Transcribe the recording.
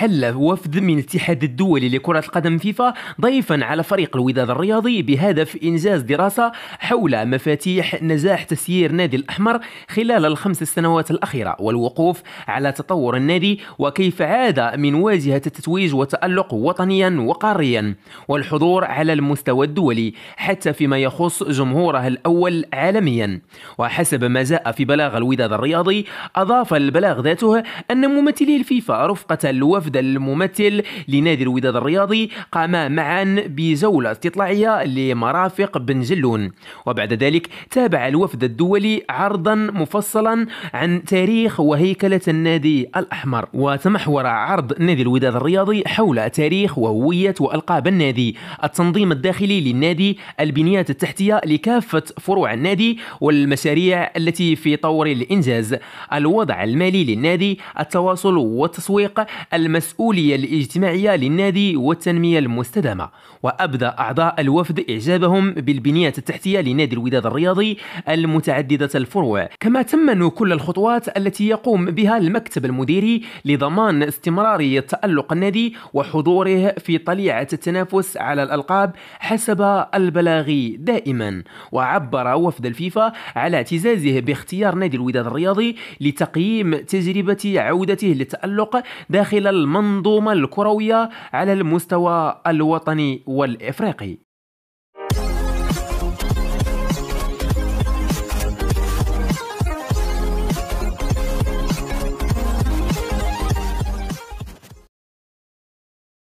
حل وفد من الاتحاد الدولي لكرة القدم فيفا ضيفا على فريق الوداد الرياضي بهدف إنجاز دراسة حول مفاتيح نجاح تسيير نادي الأحمر خلال الخمس السنوات الأخيرة والوقوف على تطور النادي وكيف عاد من واجهة التتويج وتألق وطنيا وقاريا والحضور على المستوى الدولي حتى فيما يخص جمهوره الأول عالميا وحسب ما جاء في بلاغ الوداد الرياضي أضاف البلاغ ذاته أن ممثلي الفيفا رفقة الوفد وفدا الممثل لنادي الوداد الرياضي قام معا بجولة استطلاعية لمرافق بن جلون وبعد ذلك تابع الوفد الدولي عرضا مفصلا عن تاريخ وهيكلة النادي الأحمر وتمحور عرض نادي الوداد الرياضي حول تاريخ وهوية وألقاب النادي التنظيم الداخلي للنادي البنيات التحتية لكافة فروع النادي والمشاريع التي في طور الإنجاز الوضع المالي للنادي التواصل والتسويق المس المسؤولية الاجتماعية للنادي والتنمية المستدامة وأبدى أعضاء الوفد إعجابهم بالبنية التحتية لنادي الوداد الرياضي المتعددة الفروع كما تمنوا كل الخطوات التي يقوم بها المكتب المديري لضمان استمرارية تألق النادي وحضوره في طليعة التنافس على الألقاب حسب البلاغ دائما وعبر وفد الفيفا على اعتزازه باختيار نادي الوداد الرياضي لتقييم تجربة عودته للتألق داخل الم المنظومة الكروية على المستوى الوطني والإفريقي